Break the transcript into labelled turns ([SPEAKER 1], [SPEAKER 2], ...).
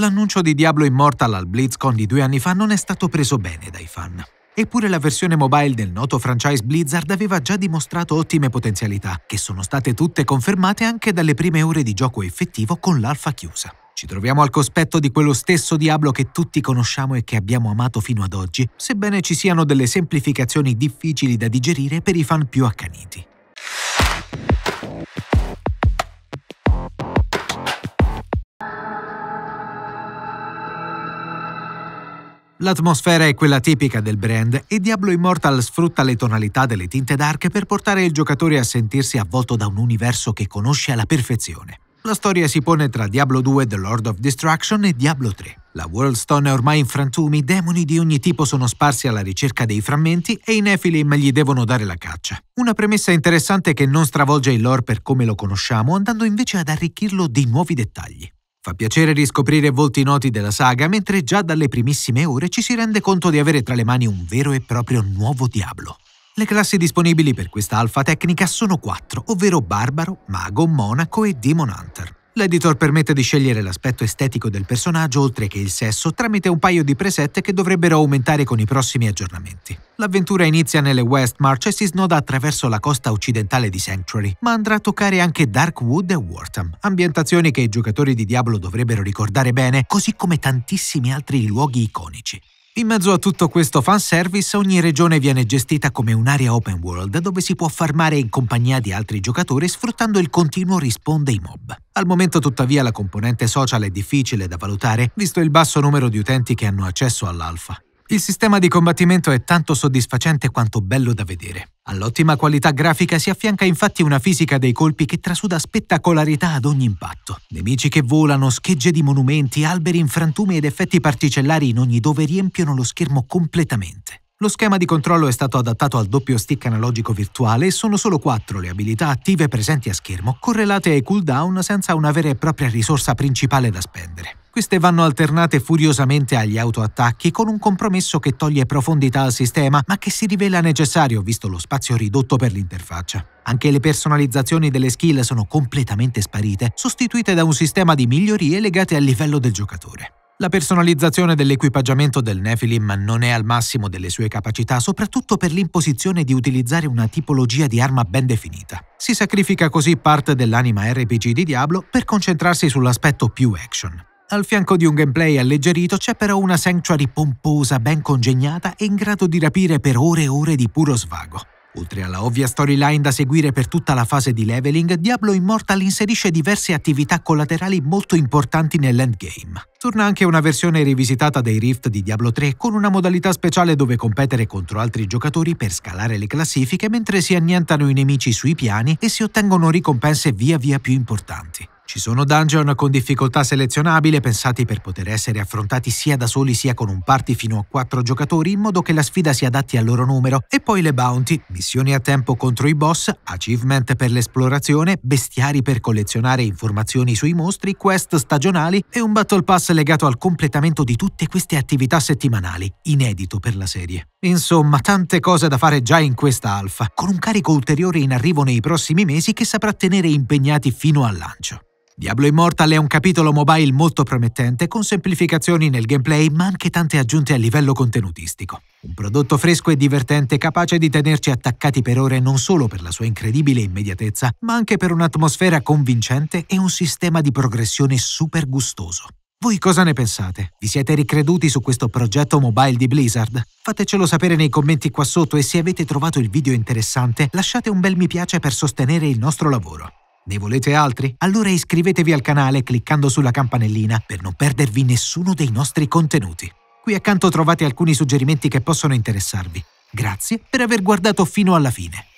[SPEAKER 1] L'annuncio di Diablo Immortal al BlizzCon di due anni fa non è stato preso bene dai fan. Eppure la versione mobile del noto franchise Blizzard aveva già dimostrato ottime potenzialità, che sono state tutte confermate anche dalle prime ore di gioco effettivo con l'alfa chiusa. Ci troviamo al cospetto di quello stesso Diablo che tutti conosciamo e che abbiamo amato fino ad oggi, sebbene ci siano delle semplificazioni difficili da digerire per i fan più accaniti. L'atmosfera è quella tipica del brand e Diablo Immortal sfrutta le tonalità delle tinte dark per portare il giocatore a sentirsi avvolto da un universo che conosce alla perfezione. La storia si pone tra Diablo 2 The Lord of Destruction e Diablo 3. La Worldstone è ormai in frantumi, demoni di ogni tipo sono sparsi alla ricerca dei frammenti e i Nephilim gli devono dare la caccia. Una premessa interessante che non stravolge il lore per come lo conosciamo, andando invece ad arricchirlo di nuovi dettagli. Fa piacere riscoprire volti noti della saga, mentre già dalle primissime ore ci si rende conto di avere tra le mani un vero e proprio nuovo diablo. Le classi disponibili per questa alfa tecnica sono quattro, ovvero Barbaro, Mago, Monaco e Demon Hunter. L'editor permette di scegliere l'aspetto estetico del personaggio oltre che il sesso tramite un paio di preset che dovrebbero aumentare con i prossimi aggiornamenti. L'avventura inizia nelle West March e si snoda attraverso la costa occidentale di Sanctuary, ma andrà a toccare anche Darkwood e Wortham, ambientazioni che i giocatori di Diablo dovrebbero ricordare bene, così come tantissimi altri luoghi iconici. In mezzo a tutto questo fanservice, ogni regione viene gestita come un'area open world dove si può farmare in compagnia di altri giocatori sfruttando il continuo respawn dei mob. Al momento tuttavia la componente social è difficile da valutare visto il basso numero di utenti che hanno accesso all'alfa. Il sistema di combattimento è tanto soddisfacente quanto bello da vedere. All'ottima qualità grafica si affianca infatti una fisica dei colpi che trasuda spettacolarità ad ogni impatto. Nemici che volano, schegge di monumenti, alberi in frantumi ed effetti particellari in ogni dove riempiono lo schermo completamente. Lo schema di controllo è stato adattato al doppio stick analogico virtuale e sono solo quattro le abilità attive presenti a schermo, correlate ai cooldown senza una vera e propria risorsa principale da spendere. Queste vanno alternate furiosamente agli autoattacchi con un compromesso che toglie profondità al sistema ma che si rivela necessario visto lo spazio ridotto per l'interfaccia. Anche le personalizzazioni delle skill sono completamente sparite, sostituite da un sistema di migliorie legate al livello del giocatore. La personalizzazione dell'equipaggiamento del Nephilim non è al massimo delle sue capacità, soprattutto per l'imposizione di utilizzare una tipologia di arma ben definita. Si sacrifica così parte dell'anima RPG di Diablo per concentrarsi sull'aspetto più action. Al fianco di un gameplay alleggerito c'è però una sanctuary pomposa, ben congegnata e in grado di rapire per ore e ore di puro svago. Oltre alla ovvia storyline da seguire per tutta la fase di leveling, Diablo Immortal inserisce diverse attività collaterali molto importanti nell'endgame. Torna anche una versione rivisitata dei Rift di Diablo 3 con una modalità speciale dove competere contro altri giocatori per scalare le classifiche mentre si annientano i nemici sui piani e si ottengono ricompense via via più importanti. Ci sono dungeon con difficoltà selezionabile pensati per poter essere affrontati sia da soli sia con un party fino a 4 giocatori in modo che la sfida si adatti al loro numero e poi le bounty, missioni a tempo contro i boss, achievement per l'esplorazione, bestiari per collezionare informazioni sui mostri, quest stagionali e un battle pass legato al completamento di tutte queste attività settimanali, inedito per la serie. Insomma, tante cose da fare già in questa alfa, con un carico ulteriore in arrivo nei prossimi mesi che saprà tenere impegnati fino al lancio. Diablo Immortal è un capitolo mobile molto promettente, con semplificazioni nel gameplay ma anche tante aggiunte a livello contenutistico. Un prodotto fresco e divertente capace di tenerci attaccati per ore non solo per la sua incredibile immediatezza, ma anche per un'atmosfera convincente e un sistema di progressione super gustoso. Voi cosa ne pensate? Vi siete ricreduti su questo progetto mobile di Blizzard? Fatecelo sapere nei commenti qua sotto e se avete trovato il video interessante lasciate un bel mi piace per sostenere il nostro lavoro. Ne volete altri? Allora iscrivetevi al canale cliccando sulla campanellina per non perdervi nessuno dei nostri contenuti. Qui accanto trovate alcuni suggerimenti che possono interessarvi. Grazie per aver guardato fino alla fine.